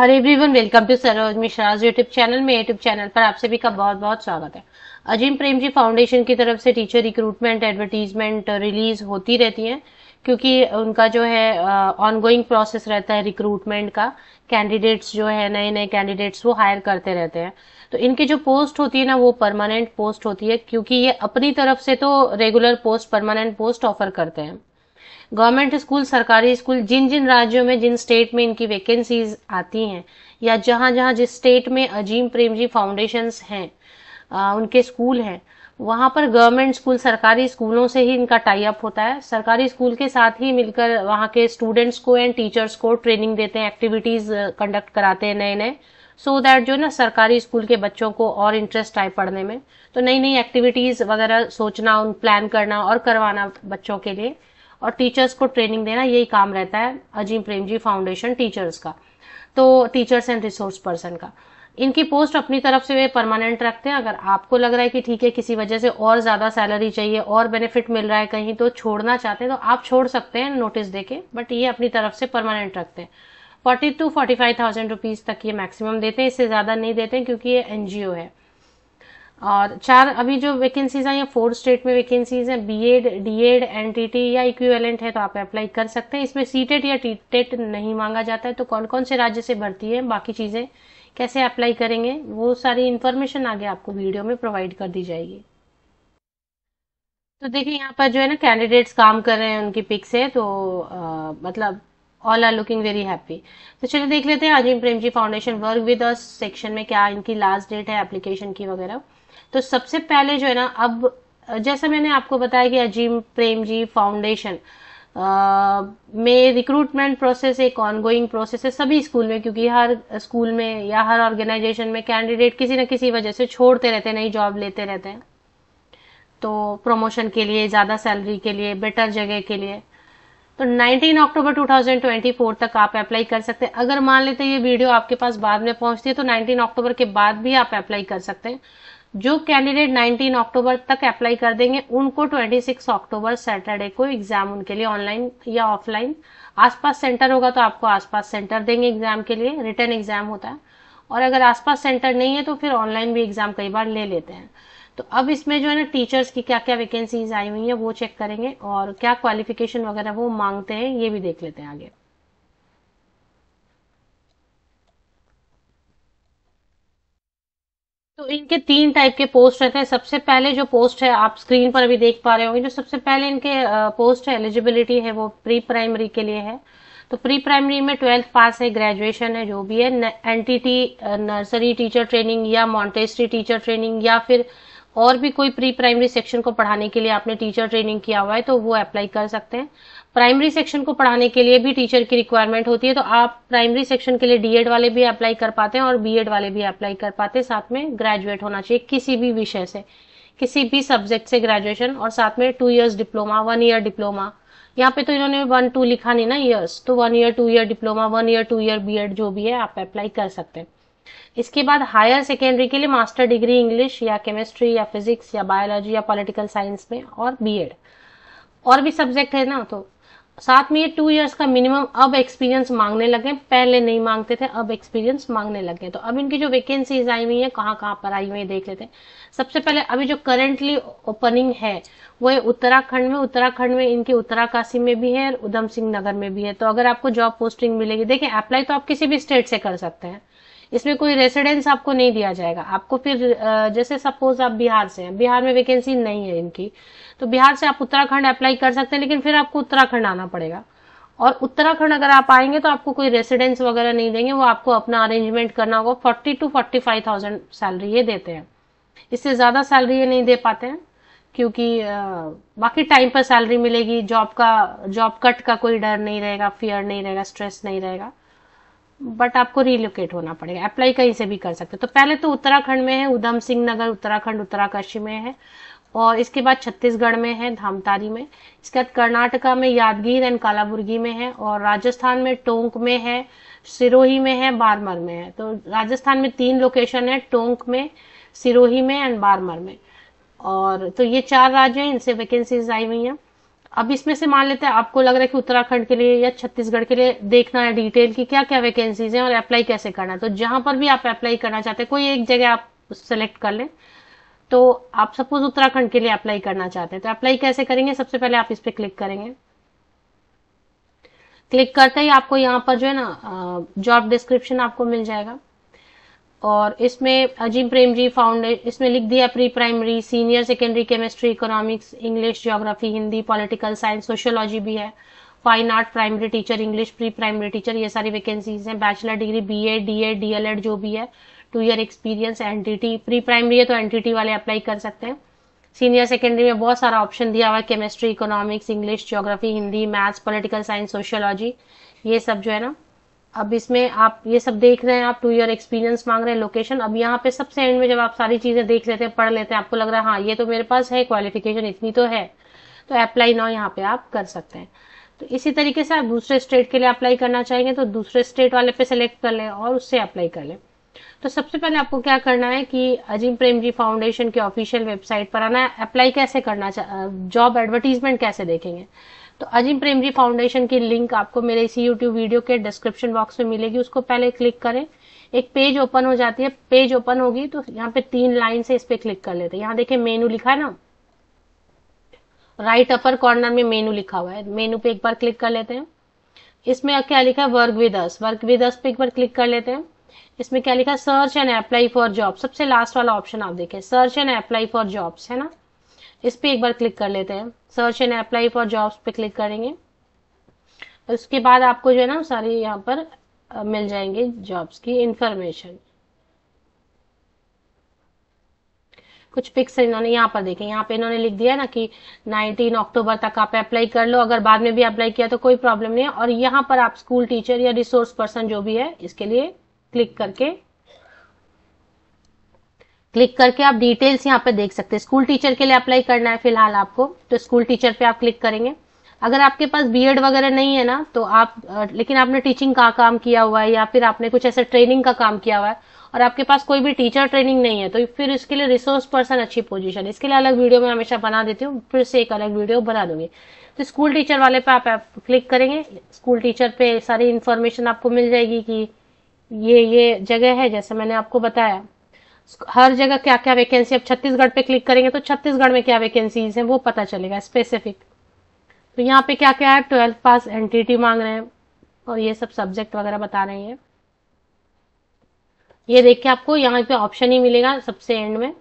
her everyone welcome to Saroj Mishra's YouTube channel में YouTube channel पर आप सभी का बहुत बहुत स्वागत है अजीम प्रेम जी फाउंडेशन की तरफ से टीचर रिक्रूटमेंट एडवर्टीजमेंट रिलीज होती रहती हैं क्योंकि उनका जो है ऑनगोइंग uh, प्रोसेस रहता है रिक्रूटमेंट का कैंडिडेट्स जो है नए नए कैंडिडेट्स वो हायर करते रहते हैं तो इनकी जो पोस्ट होती है ना वो परमानेंट पोस्ट होती है क्योंकि ये अपनी तरफ से तो regular post permanent post offer करते हैं गवर्नमेंट स्कूल सरकारी स्कूल जिन जिन राज्यों में जिन स्टेट में इनकी वैकेंसीज आती हैं या जहाँ जहाँ जिस स्टेट में अजीम प्रेम जी फाउंडेशन हैं उनके स्कूल हैं वहाँ पर गवर्नमेंट स्कूल सरकारी स्कूलों से ही इनका टाई अप होता है सरकारी स्कूल के साथ ही मिलकर वहाँ के स्टूडेंट्स को एंड टीचर्स को ट्रेनिंग देते हैं एक्टिविटीज कंडक्ट कराते हैं नए नए सो दैट जो ना सरकारी स्कूल के बच्चों को और इंटरेस्ट आए पढ़ने में तो नई नई एक्टिविटीज वगैरह सोचना उन प्लान करना और करवाना बच्चों के लिए और टीचर्स को ट्रेनिंग देना यही काम रहता है अजीम प्रेम जी फाउंडेशन टीचर्स का तो टीचर्स एंड रिसोर्स पर्सन का इनकी पोस्ट अपनी तरफ से वे परमानेंट रखते हैं अगर आपको लग रहा है कि ठीक है किसी वजह से और ज़्यादा सैलरी चाहिए और बेनिफिट मिल रहा है कहीं तो छोड़ना चाहते हैं तो आप छोड़ सकते हैं नोटिस देके बट ये अपनी तरफ से परमानेंट रखते हैं forty two forty five thousand rupees तक ये मैक्सिमम देते हैं इससे ज़्यादा नहीं देते क्योंकि ये एनजीओ है और चार अभी जो वैकेंसीज हैं या फोर स्टेट में वैकेंसीज हैं बीएड डीएड एनटीटी या इक्विवेलेंट है तो आप अप्लाई कर सकते हैं इसमें सीटेट या टीटेट नहीं मांगा जाता है तो कौन कौन से राज्य से भर्ती है बाकी चीज़ें कैसे अप्लाई करेंगे वो सारी इन्फॉर्मेशन आगे आपको वीडियो में प्रोवाइड कर दी जाएगी तो देखिए यहाँ पर जो है ना कैंडिडेट्स काम कर रहे हैं उनकी पिक्स है तो आ, मतलब all are looking very happy तो चलिए देख लेते हैं Azim Premji foundation work with us section में क्या इनकी लास्ट डेट है एप्लीकेशन की वगैरह तो सबसे पहले जो है ना अब जैसा मैंने आपको बताया कि अजीम प्रेम जी फाउंडेशन में रिक्रूटमेंट प्रोसेस एक ऑनगोइंग प्रोसेस है सभी स्कूल में क्योंकि हर स्कूल में या हर ऑर्गेनाइजेशन में कैंडिडेट किसी न किसी वजह से छोड़ते रहते हैं नई जॉब लेते रहते हैं तो प्रमोशन के लिए ज़्यादा सैलरी के लिए बेटर जगह के लिए तो 19 अक्टूबर 2024 तक आप अप्लाई कर सकते हैं अगर मान लेते हैं ये वीडियो आपके पास बाद में पहुंचती है तो 19 अक्टूबर के बाद भी आप अप्लाई कर सकते हैं जो कैंडिडेट 19 अक्टूबर तक अप्लाई कर देंगे उनको 26 अक्टूबर सैटरडे को एग्जाम उनके लिए ऑनलाइन या ऑफलाइन आसपास सेंटर होगा तो आपको आसपास सेंटर देंगे एग्जाम के लिए रिटर्न एग्जाम होता है और अगर आसपास सेंटर नहीं है तो फिर ऑनलाइन भी एग्जाम कई बार ले लेते हैं तो अब इसमें जो है ना टीचर्स की क्या क्या वैकेंसीज आई हुई है वो चेक करेंगे और क्या क्वालिफिकेशन वगैरह वो मांगते हैं ये भी देख लेते हैं आगे तो इनके तीन टाइप के पोस्ट रहते हैं सबसे पहले जो पोस्ट है आप स्क्रीन पर अभी देख पा रहे होंगे जो सबसे पहले इनके पोस्ट है एलिजिबिलिटी है वो प्री प्राइमरी के लिए है तो प्री प्राइमरी में ट्वेल्थ पास है ग्रेजुएशन है जो भी है एनटीटी नर्सरी टीचर ट्रेनिंग या मॉन्टेस्ट्री टीचर ट्रेनिंग या फिर और भी कोई प्री प्राइमरी सेक्शन को पढ़ाने के लिए आपने टीचर ट्रेनिंग किया हुआ है तो वो अप्लाई कर सकते हैं प्राइमरी सेक्शन को पढ़ाने के लिए भी टीचर की रिक्वायरमेंट होती है तो आप प्राइमरी सेक्शन के लिए डीएड वाले भी अप्लाई कर पाते हैं और बीएड वाले भी अप्लाई कर पाते हैं साथ में ग्रेजुएट होना चाहिए किसी भी विषय से किसी भी सब्जेक्ट से ग्रेजुएशन और साथ में two years diploma one year diploma यहाँ पे तो इन्होंने वन टू लिखा नहीं ना ईयर्स तो one year two year diploma one year two year बी जो भी है आप अप्लाई कर सकते हैं इसके बाद हायर सेकेंडरी के लिए मास्टर डिग्री इंग्लिश या केमिस्ट्री या फिजिक्स या बायोलॉजी या पॉलिटिकल साइंस में और बीएड और भी सब्जेक्ट है ना तो साथ में ये टू इयर्स का मिनिमम अब एक्सपीरियंस मांगने लगे पहले नहीं मांगते थे अब एक्सपीरियंस मांगने लगे तो अब इनकी जो वैकेंसीज आई हुई है कहाँ कहाँ पर आई हुई है देख लेते हैं सबसे पहले अभी जो करेंटली ओपनिंग है वो है उत्तराखंड में उत्तराखंड में इनकी उत्तराकाशी में भी है और उधम सिंह नगर में भी है तो अगर आपको जॉब पोस्टिंग मिलेगी देखिए अप्लाई तो आप किसी भी स्टेट से कर सकते हैं इसमें कोई रेसिडेंस आपको नहीं दिया जाएगा आपको फिर जैसे सपोज आप बिहार से हैं बिहार में वैकेंसी नहीं है इनकी तो बिहार से आप उत्तराखंड अप्लाई कर सकते हैं लेकिन फिर आपको उत्तराखंड आना पड़ेगा और उत्तराखंड अगर आप आएंगे तो आपको कोई रेसिडेंस वगैरह नहीं देंगे वो आपको अपना अरेंजमेंट करना होगा forty two forty five thousand salary ये देते हैं इससे ज्यादा सैलरी ये नहीं दे पाते हैं क्योंकि बाकी टाइम पर सैलरी मिलेगी जॉब का जॉब कट का कोई डर नहीं रहेगा फियर नहीं रहेगा स्ट्रेस नहीं रहेगा बट आपको रिलोकेट होना पड़ेगा अप्लाई कहीं से भी कर सकते हो तो पहले तो उत्तराखंड में है उधम सिंह नगर उत्तराखंड उत्तराकाशी में है और इसके बाद छत्तीसगढ़ में है धामतारी में इसके बाद कर्नाटका में यादगीर एंड कालाबुर्गी में है और राजस्थान में टोंक में है सिरोही में है बारमर में है तो राजस्थान में तीन लोकेशन है टोंक में सिरोही में एंड बारमर में और तो ये चार राज्य हैं इनसे वैकेंसीज आई हुई हैं अब इसमें से मान लेते हैं आपको लग रहा है कि उत्तराखंड के लिए या छत्तीसगढ़ के लिए देखना है डिटेल की क्या क्या वैकेंसीज हैं और अप्लाई कैसे करना है तो जहां पर भी आप अप्लाई करना चाहते हैं कोई एक जगह आप सेलेक्ट कर लें तो आप सपोज उत्तराखंड के लिए अप्लाई करना चाहते हैं तो अप्लाई कैसे करेंगे सबसे पहले आप इस पर क्लिक करेंगे क्लिक करते ही आपको यहाँ पर जो है ना जॉब डिस्क्रिप्शन आपको मिल जाएगा और इसमें अजीम प्रेम जी फाउंडेशन इसमें लिख दिया pre primary senior secondary chemistry economics English geography Hindi political science sociology भी है fine art primary teacher English pre primary teacher ये सारी वैकेंसीज हैं bachelor degree B A D A D L Ed जो भी है two year experience NTT pre primary है तो एनटीटी वाले अप्लाई कर सकते हैं सीनियर सेकेंडरी में बहुत सारा ऑप्शन दिया हुआ है chemistry economics English geography Hindi maths political science sociology ये सब जो है ना अब इसमें आप ये सब देख रहे हैं आप टू ईयर एक्सपीरियंस मांग रहे हैं लोकेशन अब यहाँ पे सबसे एंड में जब आप सारी चीजें देख लेते हैं पढ़ लेते हैं आपको लग रहा है हाँ ये तो मेरे पास है क्वालिफिकेशन इतनी तो है तो अप्लाई नाउ यहाँ पे आप कर सकते हैं तो इसी तरीके से आप दूसरे स्टेट के लिए अप्लाई करना चाहेंगे तो दूसरे स्टेट वाले पे सेलेक्ट कर लें और उससे अप्लाई कर लें तो सबसे पहले आपको क्या करना है कि अजीम प्रेम जी फाउंडेशन की ऑफिशियल वेबसाइट पर आना है अप्लाई कैसे करना जॉब एडवर्टीजमेंट कैसे देखेंगे तो अजीम प्रेम जी फाउंडेशन की लिंक आपको मेरे इसी यूट्यूब वीडियो के डिस्क्रिप्शन बॉक्स में मिलेगी उसको पहले क्लिक करें एक पेज ओपन हो जाती है पेज ओपन होगी तो यहाँ पे तीन लाइन से इस पे क्लिक कर लेते हैं यहाँ देखिये मेनू लिखा है ना राइट अपर कॉर्नर में मेनू लिखा हुआ है मेनू पे एक बार क्लिक कर लेते हैं इसमें क्या लिखा है work with us work with us पे एक बार क्लिक कर लेते हैं इसमें क्या लिखा search and apply for job सबसे लास्ट वाला ऑप्शन आप देखें search and apply for jobs है ना इस पर एक बार क्लिक कर लेते हैं search and apply for jobs पे क्लिक करेंगे उसके बाद आपको जो है ना सारी यहाँ पर मिल जाएंगे जॉब्स की इंफॉर्मेशन कुछ पिक्स इन्होंने यहाँ पर देखे यहाँ पे इन्होंने लिख दिया ना कि 19 अक्टूबर तक आप अप्लाई कर लो अगर बाद में भी अप्लाई किया तो कोई प्रॉब्लम नहीं है और यहाँ पर आप स्कूल टीचर या रिसोर्स पर्सन जो भी है इसके लिए क्लिक करके क्लिक करके आप डिटेल्स यहाँ पे देख सकते हैं स्कूल टीचर के लिए अप्लाई करना है फिलहाल आपको तो स्कूल टीचर पे आप क्लिक करेंगे अगर आपके पास बीएड वगैरह नहीं है ना तो आप लेकिन आपने टीचिंग का काम किया हुआ है या फिर आपने कुछ ऐसे ट्रेनिंग का काम किया हुआ है और आपके पास कोई भी टीचर ट्रेनिंग नहीं है तो फिर इसके लिए रिसोर्स पर्सन अच्छी पोजिशन इसके लिए अलग वीडियो में हमेशा बना देती हूँ फिर से एक अलग वीडियो बना दूंगी तो स्कूल टीचर वाले पे आप, आप क्लिक करेंगे स्कूल टीचर पे सारी इन्फॉर्मेशन आपको मिल जाएगी कि ये ये जगह है जैसे मैंने आपको बताया हर जगह क्या क्या वैकेंसी अब छत्तीसगढ़ पे क्लिक करेंगे तो छत्तीसगढ़ में क्या वैकेंसीज हैं वो पता चलेगा स्पेसिफिक तो यहाँ पे क्या क्या है ट्वेल्थ पास एनटीटी मांग रहे हैं और ये सब सब्जेक्ट वगैरह बता रहे हैं ये देख के आपको यहाँ पे ऑप्शन ही मिलेगा सबसे एंड में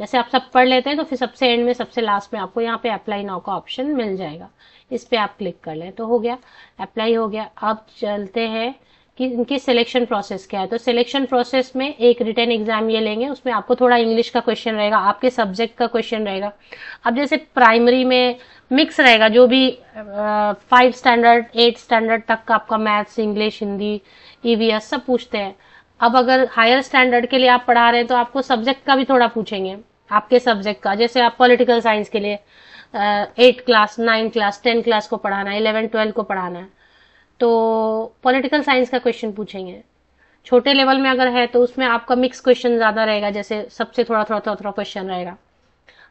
जैसे आप सब पढ़ लेते हैं तो फिर सबसे एंड में सबसे लास्ट में आपको यहाँ पे अप्लाई नाउ का ऑप्शन मिल जाएगा इस पे आप क्लिक कर लें तो हो गया अप्लाई हो गया अब चलते हैं कि इनकी सिलेक्शन प्रोसेस क्या है तो सिलेक्शन प्रोसेस में एक रिटर्न एग्जाम ये लेंगे उसमें आपको थोड़ा इंग्लिश का क्वेश्चन रहेगा आपके सब्जेक्ट का क्वेश्चन रहेगा अब जैसे प्राइमरी में मिक्स रहेगा जो भी फाइव स्टैंडर्ड एट स्टैंडर्ड तक का आपका मैथ्स इंग्लिश हिंदी ईवीएस सब पूछते हैं अब अगर हायर स्टैंडर्ड के लिए आप पढ़ा रहे हैं तो आपको सब्जेक्ट का भी थोड़ा पूछेंगे आपके सब्जेक्ट का जैसे आप पॉलिटिकल साइंस के लिए eight class nine class ten class को पढ़ाना है इलेवन ट्वेल्व को पढ़ाना है तो पॉलिटिकल साइंस का क्वेश्चन पूछेंगे छोटे लेवल में अगर है तो उसमें आपका मिक्स क्वेश्चन ज्यादा रहेगा जैसे सबसे थोड़ा थोड़ा थोड़ा थोड़ा क्वेश्चन रहेगा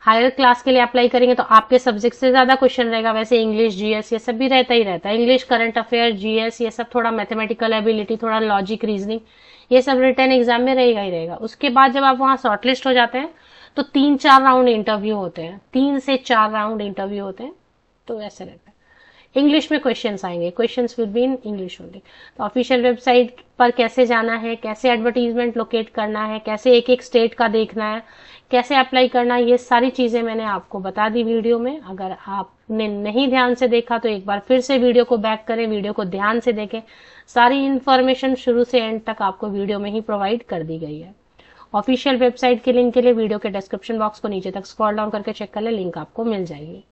हायर क्लास के लिए अप्लाई करेंगे तो आपके सब्जेक्ट से ज्यादा क्वेश्चन रहेगा वैसे इंग्लिश जीएस ये सब भी रहता ही रहता है इंग्लिश करंट अफेयर जीएस ये सब थोड़ा मैथमेटिकल एबिलिटी थोड़ा लॉजिक रीजनिंग ये सब रिटर्न एग्जाम में रहेगा ही रहेगा उसके बाद जब आप वहाँ शॉर्टलिस्ट हो जाते हैं तो तीन चार राउंड इंटरव्यू होते हैं तीन से चार राउंड इंटरव्यू होते हैं तो ऐसे रहता है इंग्लिश में क्वेश्चन आएंगे question will be in English only तो ऑफिशियल वेबसाइट पर कैसे जाना है कैसे एडवर्टीजमेंट लोकेट करना है कैसे एक एक स्टेट का देखना है कैसे अप्लाई करना है ये सारी चीज़ें मैंने आपको बता दी वीडियो में अगर आपने नहीं ध्यान से देखा तो एक बार फिर से वीडियो को बैक करें वीडियो को ध्यान से देखें सारी इन्फॉर्मेशन शुरू से एंड तक आपको वीडियो में ही प्रोवाइड कर दी गई है ऑफिशियल वेबसाइट के लिंक के लिए वीडियो के डिस्क्रिप्शन बॉक्स को नीचे तक स्क्रॉल डाउन करके चेक कर ले लिंक आपको मिल जाएगी